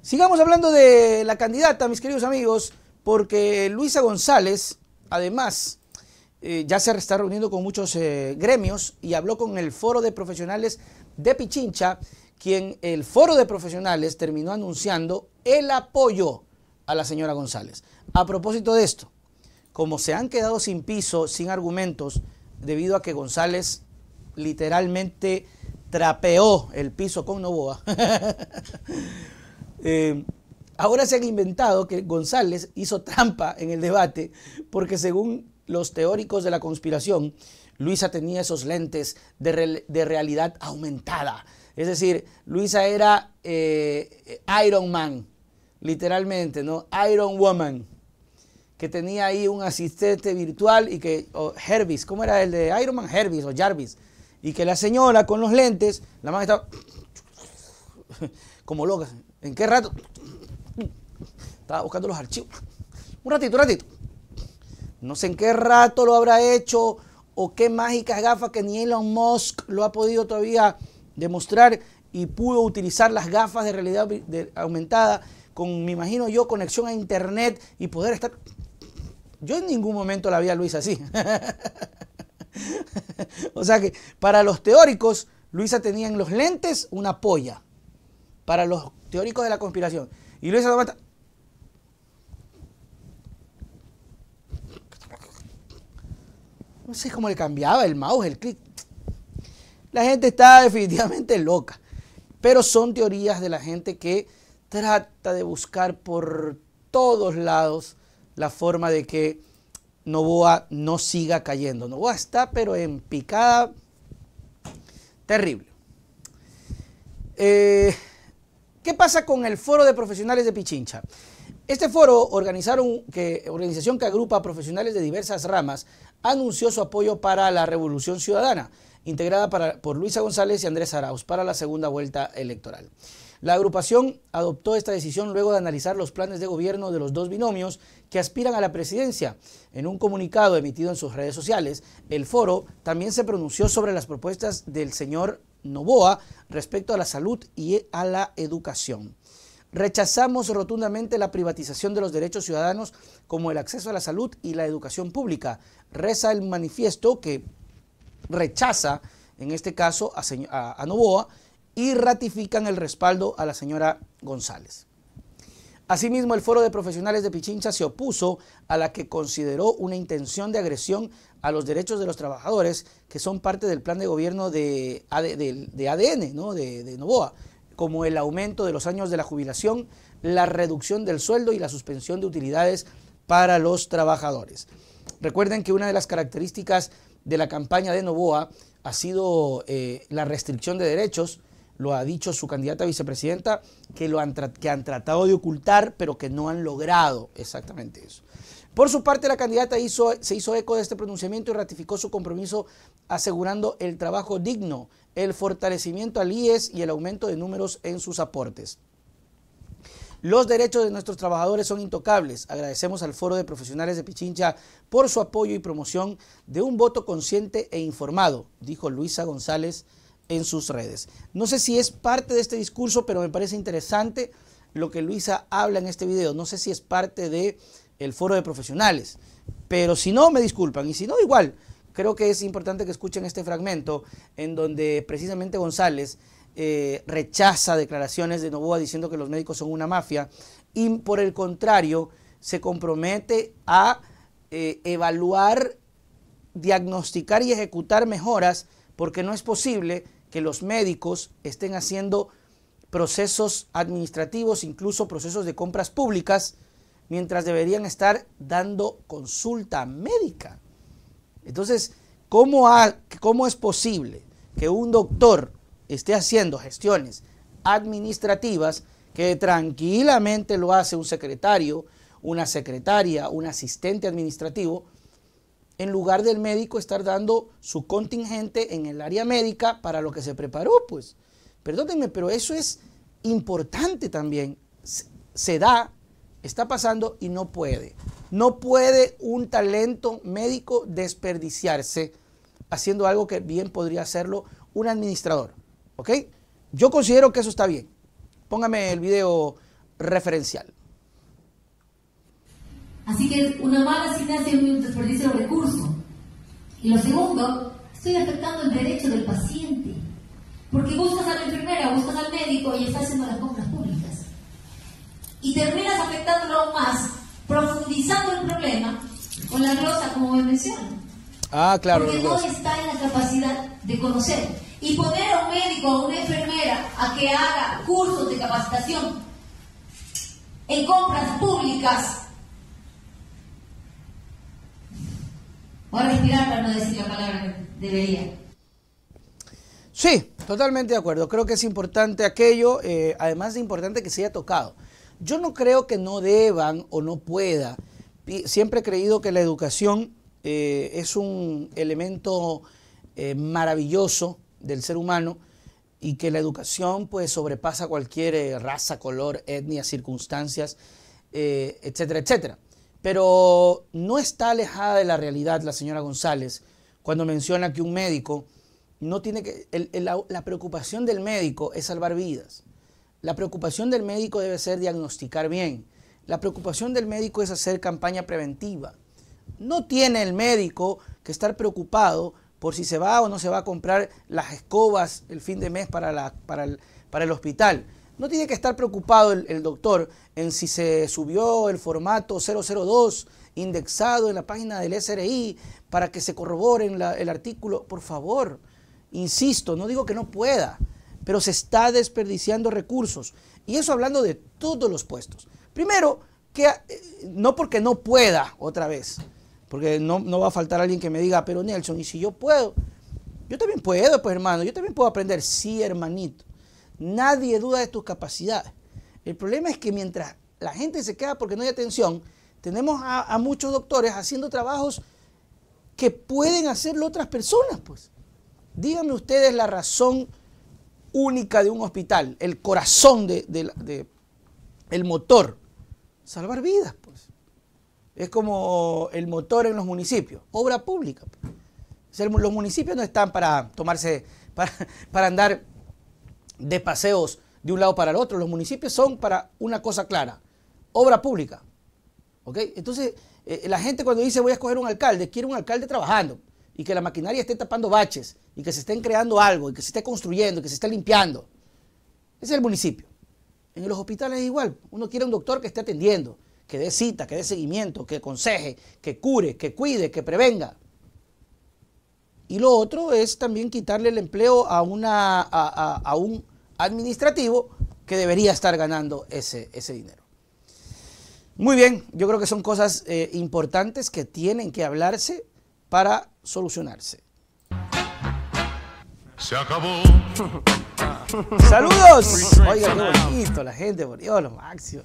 Sigamos hablando de la candidata, mis queridos amigos, porque Luisa González, además, eh, ya se está reuniendo con muchos eh, gremios y habló con el Foro de Profesionales de Pichincha, quien el Foro de Profesionales terminó anunciando el apoyo a la señora González. A propósito de esto, como se han quedado sin piso, sin argumentos, debido a que González literalmente trapeó el piso con Novoa. Eh, ahora se han inventado que González hizo trampa en el debate porque según los teóricos de la conspiración, Luisa tenía esos lentes de, realidad aumentada. Es decir, Luisa era eh, Iron Man, literalmente, ¿no? Iron Woman, que tenía ahí un asistente virtual y que, o Hervis, ¿cómo era el de Iron Man? Hervis o Jarvis. Y que la señora con los lentes, la mamá estaba como loca, ¿En qué rato? Estaba buscando los archivos. Un ratito, un ratito. No sé en qué rato lo habrá hecho o qué mágicas gafas que ni Elon Musk lo ha podido todavía demostrar y pudo utilizar las gafas de realidad aumentada con, me imagino yo, conexión a internet y poder estar... Yo en ningún momento la vi a Luisa así. o sea que para los teóricos, Luisa tenía en los lentes una polla para los teóricos de la conspiración. Y Luis está. No sé cómo le cambiaba el mouse, el clic. La gente está definitivamente loca. Pero son teorías de la gente que trata de buscar por todos lados la forma de que Novoa no siga cayendo. Novoa está pero en picada terrible. Eh, ¿Qué pasa con el Foro de Profesionales de Pichincha? Este foro, organización que agrupa a profesionales de diversas ramas, anunció su apoyo para la Revolución Ciudadana, integrada por Luisa González y Andrés Arauz, para la segunda vuelta electoral. La agrupación adoptó esta decisión luego de analizar los planes de gobierno de los dos binomios que aspiran a la presidencia. En un comunicado emitido en sus redes sociales, el foro también se pronunció sobre las propuestas del señor Novoa respecto a la salud y a la educación. Rechazamos rotundamente la privatización de los derechos ciudadanos como el acceso a la salud y la educación pública. Reza el manifiesto que rechaza, en este caso, a, a, Novoa y ratifican el respaldo a la señora González. Asimismo, el Foro de Profesionales de Pichincha se opuso a la que consideró una intención de agresión a los derechos de los trabajadores que son parte del plan de gobierno de, ADN, de, Novoa, como el aumento de los años de la jubilación, la reducción del sueldo y la suspensión de utilidades para los trabajadores. Recuerden que una de las características de la campaña de Novoa ha sido eh, la restricción de derechos, lo ha dicho su candidata vicepresidenta, que lo han, tratado de ocultar, pero que no han logrado exactamente eso. Por su parte, la candidata hizo, se hizo eco de este pronunciamiento y ratificó su compromiso asegurando el trabajo digno, el fortalecimiento al IES y el aumento de números en sus aportes. Los derechos de nuestros trabajadores son intocables. Agradecemos al Foro de Profesionales de Pichincha por su apoyo y promoción de un voto consciente e informado, dijo Luisa González, en sus redes. No sé si es parte de este discurso, pero me parece interesante lo que Luisa habla en este video. No sé si es parte de foro de profesionales, pero si no, me disculpan. Y si no, igual, creo que es importante que escuchen este fragmento en donde precisamente González eh, rechaza declaraciones de Novoa diciendo que los médicos son una mafia y por el contrario se compromete a eh, evaluar, diagnosticar y ejecutar mejoras porque no es posible que los médicos estén haciendo procesos administrativos, incluso procesos de compras públicas, mientras deberían estar dando consulta médica. Entonces, ¿cómo, es posible que un doctor esté haciendo gestiones administrativas que tranquilamente lo hace un secretario, una secretaria, un asistente administrativo, en lugar del médico estar dando su contingente en el área médica para lo que se preparó, pues. Perdónenme, pero eso es importante también. Se da, está pasando y no puede. No puede un talento médico desperdiciarse haciendo algo que bien podría hacerlo un administrador. ¿Ok? Yo considero que eso está bien. Póngame el video referencial. Así que una mala asignación es un desperdicio de recursos. Y lo segundo, estoy afectando el derecho del paciente. Porque buscas a la enfermera, buscas al médico y estás haciendo las compras públicas. Y terminas afectándolo aún más, profundizando el problema con la rosa, como me menciono. Ah, claro. Porque no está en la capacidad de conocer. Y poner a un médico o a una enfermera a que haga cursos de capacitación en compras públicas Voy a para no decir la palabra debería. Sí, totalmente de acuerdo. Creo que es importante aquello, eh, además de importante que se haya tocado. Yo no creo que no deban o no pueda. Siempre he creído que la educación eh, es un elemento eh, maravilloso del ser humano y que la educación pues sobrepasa cualquier raza, color, etnia, circunstancias, etcétera, etcétera. Pero no está alejada de la realidad la señora González cuando menciona que un médico no tiene que... la, preocupación del médico es salvar vidas. La preocupación del médico debe ser diagnosticar bien. La preocupación del médico es hacer campaña preventiva. No tiene el médico que estar preocupado por si se va o no se va a comprar las escobas el fin de mes para, el, para el hospital. No tiene que estar preocupado el, doctor en si se subió el formato 002 indexado en la página del SRI para que se corrobore el artículo. Por favor, insisto, no digo que no pueda, pero se está desperdiciando recursos. Y eso hablando de todos los puestos. Primero, que eh, no porque no pueda otra vez, porque no, no va a faltar alguien que me diga, pero Nelson, ¿y si yo puedo? Yo también puedo, pues hermano, yo también puedo aprender. Sí, hermanito Nadie duda de tus capacidades. El problema es que mientras la gente se queda porque no hay atención, tenemos a, muchos doctores haciendo trabajos que pueden hacerlo otras personas, pues. Díganme ustedes la razón única de un hospital, el corazón de, el motor, salvar vidas, pues. Es como el motor en los municipios, obra pública. Pues. los municipios no están para tomarse, para, para andar de paseos de un lado para el otro. Los municipios son para una cosa clara, obra pública. Entonces, eh, la gente cuando dice voy a escoger un alcalde, quiere un alcalde trabajando y que la maquinaria esté tapando baches y que se estén creando algo y que se esté construyendo y que se esté limpiando. Ese es el municipio. En los hospitales es igual. Uno quiere un doctor que esté atendiendo, que dé cita, que dé seguimiento, que aconseje, que cure, que cuide, que prevenga. Y lo otro es también quitarle el empleo a, una, a, un administrativo que debería estar ganando ese, ese dinero. Muy bien, yo creo que son cosas eh, importantes que tienen que hablarse para solucionarse. Se acabó. Saludos. Oiga, qué bonito la gente, por Dios, lo máximo.